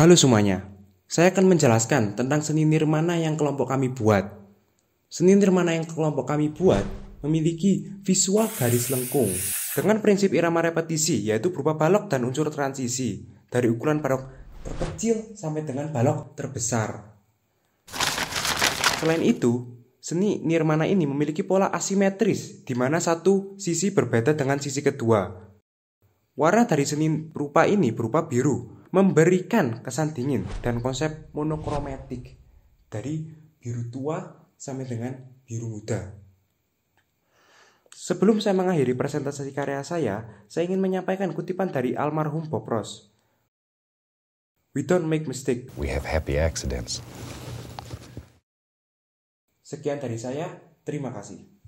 Halo semuanya, saya akan menjelaskan tentang seni nirmana yang kelompok kami buat. Seni nirmana yang kelompok kami buat memiliki visual garis lengkung dengan prinsip irama repetisi yaitu berupa balok dan unsur transisi dari ukuran balok terkecil sampai dengan balok terbesar. Selain itu, seni nirmana ini memiliki pola asimetris di mana satu sisi berbeda dengan sisi kedua. Warna dari seni rupa ini berupa biru, memberikan kesan dingin dan konsep monokromatik dari biru tua sampai dengan biru muda. Sebelum saya mengakhiri presentasi karya saya, saya ingin menyampaikan kutipan dari almarhum Bob Ross. We don't make mistake. We have happy accidents. Sekian dari saya, terima kasih.